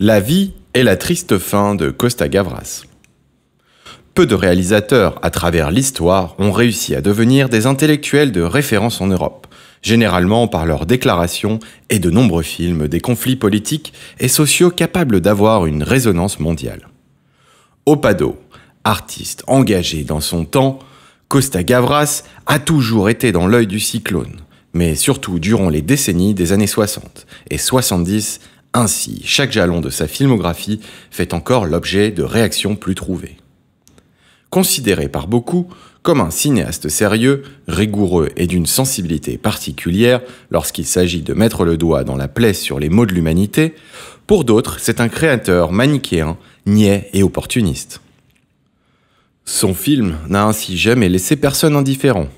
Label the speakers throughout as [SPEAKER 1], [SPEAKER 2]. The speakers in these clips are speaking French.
[SPEAKER 1] La vie est la triste fin de Costa Gavras. Peu de réalisateurs à travers l'histoire ont réussi à devenir des intellectuels de référence en Europe, généralement par leurs déclarations et de nombreux films des conflits politiques et sociaux capables d'avoir une résonance mondiale. Opado, artiste engagé dans son temps, Costa Gavras a toujours été dans l'œil du cyclone, mais surtout durant les décennies des années 60 et 70 ainsi, chaque jalon de sa filmographie fait encore l'objet de réactions plus trouvées. Considéré par beaucoup comme un cinéaste sérieux, rigoureux et d'une sensibilité particulière lorsqu'il s'agit de mettre le doigt dans la plaie sur les maux de l'humanité, pour d'autres, c'est un créateur manichéen, niais et opportuniste. Son film n'a ainsi jamais laissé personne indifférent,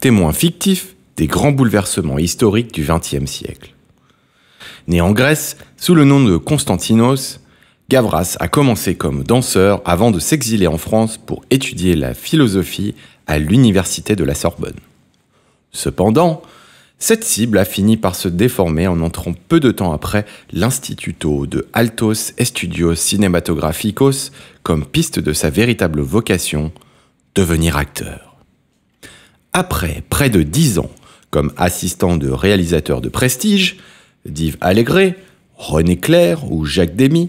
[SPEAKER 1] témoin fictif des grands bouleversements historiques du XXe siècle. Né en Grèce sous le nom de Constantinos, Gavras a commencé comme danseur avant de s'exiler en France pour étudier la philosophie à l'université de la Sorbonne. Cependant, cette cible a fini par se déformer en entrant peu de temps après l'Instituto de Altos Estudios Cinematográficos comme piste de sa véritable vocation, devenir acteur. Après près de dix ans comme assistant de réalisateur de prestige, d'Yves Allégret, René Clair ou Jacques Demy,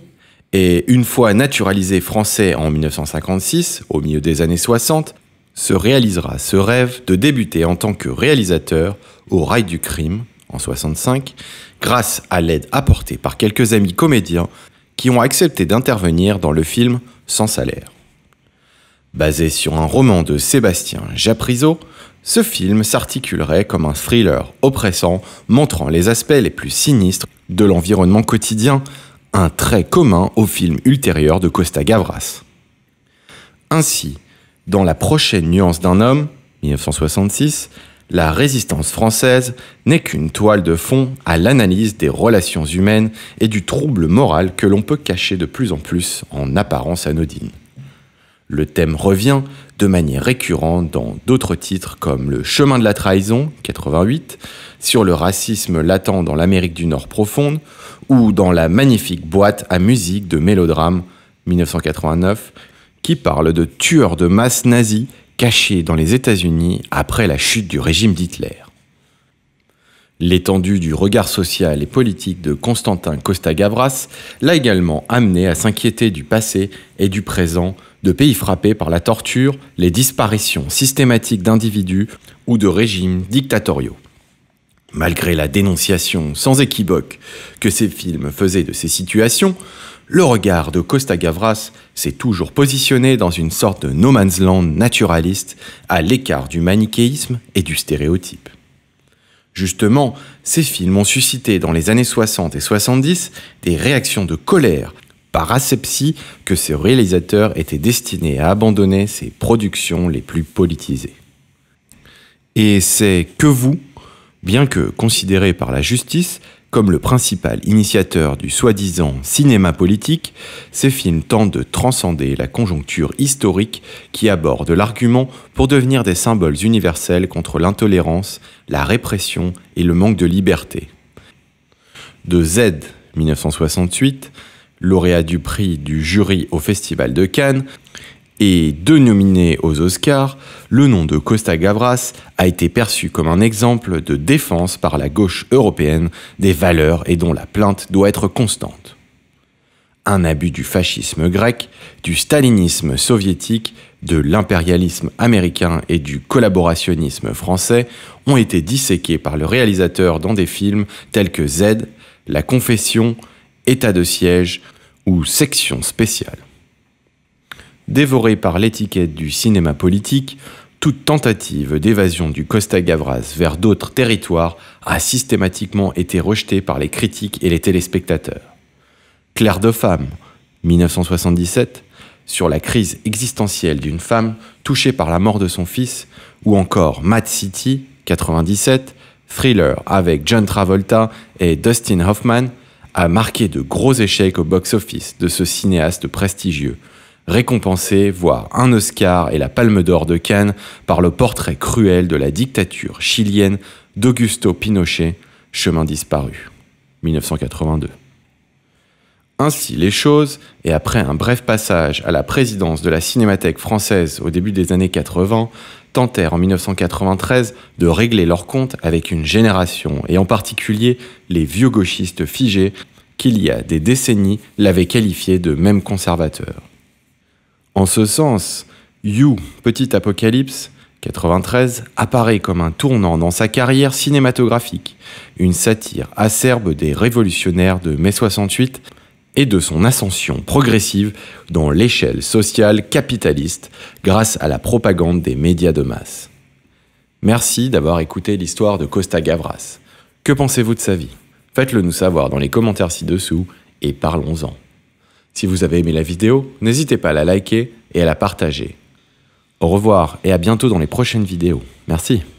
[SPEAKER 1] et une fois naturalisé français en 1956, au milieu des années 60, se réalisera ce rêve de débuter en tant que réalisateur au Rail du Crime en 65, grâce à l'aide apportée par quelques amis comédiens qui ont accepté d'intervenir dans le film Sans salaire. Basé sur un roman de Sébastien Japrisot, ce film s'articulerait comme un thriller oppressant montrant les aspects les plus sinistres de l'environnement quotidien, un trait commun au film ultérieur de Costa Gavras. Ainsi, dans La prochaine nuance d'un homme, 1966, la résistance française n'est qu'une toile de fond à l'analyse des relations humaines et du trouble moral que l'on peut cacher de plus en plus en apparence anodine. Le thème revient de manière récurrente dans d'autres titres comme Le chemin de la trahison, 88, sur le racisme latent dans l'Amérique du Nord profonde, ou dans la magnifique boîte à musique de Mélodrame, 1989, qui parle de tueurs de masse nazis cachés dans les États-Unis après la chute du régime d'Hitler. L'étendue du regard social et politique de Constantin Costa-Gavras l'a également amené à s'inquiéter du passé et du présent de pays frappés par la torture, les disparitions systématiques d'individus ou de régimes dictatoriaux. Malgré la dénonciation sans équivoque que ces films faisaient de ces situations, le regard de Costa Gavras s'est toujours positionné dans une sorte de no man's land naturaliste, à l'écart du manichéisme et du stéréotype. Justement, ces films ont suscité dans les années 60 et 70 des réactions de colère par asepsie que ces réalisateurs étaient destinés à abandonner ses productions les plus politisées. Et c'est que vous, bien que considéré par la justice comme le principal initiateur du soi-disant cinéma politique, ces films tentent de transcender la conjoncture historique qui aborde l'argument pour devenir des symboles universels contre l'intolérance, la répression et le manque de liberté. De Z 1968 lauréat du prix du jury au Festival de Cannes, et deux nominés aux Oscars, le nom de Costa Gavras a été perçu comme un exemple de défense par la gauche européenne des valeurs et dont la plainte doit être constante. Un abus du fascisme grec, du stalinisme soviétique, de l'impérialisme américain et du collaborationnisme français ont été disséqués par le réalisateur dans des films tels que Z, La Confession, État de siège ou section spéciale. Dévoré par l'étiquette du cinéma politique, toute tentative d'évasion du Costa Gavras vers d'autres territoires a systématiquement été rejetée par les critiques et les téléspectateurs. Claire de Femme, 1977, sur la crise existentielle d'une femme touchée par la mort de son fils, ou encore Mad City, 97, thriller avec John Travolta et Dustin Hoffman, a marqué de gros échecs au box-office de ce cinéaste prestigieux, récompensé, voire un Oscar et la Palme d'Or de Cannes par le portrait cruel de la dictature chilienne d'Augusto Pinochet, Chemin disparu, 1982. Ainsi les choses, et après un bref passage à la présidence de la Cinémathèque française au début des années 80, tentèrent en 1993 de régler leur compte avec une génération, et en particulier les vieux gauchistes figés qu'il y a des décennies l'avaient qualifié de même conservateur. En ce sens, You, Petit Apocalypse, 93, apparaît comme un tournant dans sa carrière cinématographique, une satire acerbe des révolutionnaires de mai 68 et de son ascension progressive dans l'échelle sociale capitaliste grâce à la propagande des médias de masse. Merci d'avoir écouté l'histoire de Costa Gavras. Que pensez-vous de sa vie Faites-le nous savoir dans les commentaires ci-dessous et parlons-en. Si vous avez aimé la vidéo, n'hésitez pas à la liker et à la partager. Au revoir et à bientôt dans les prochaines vidéos. Merci.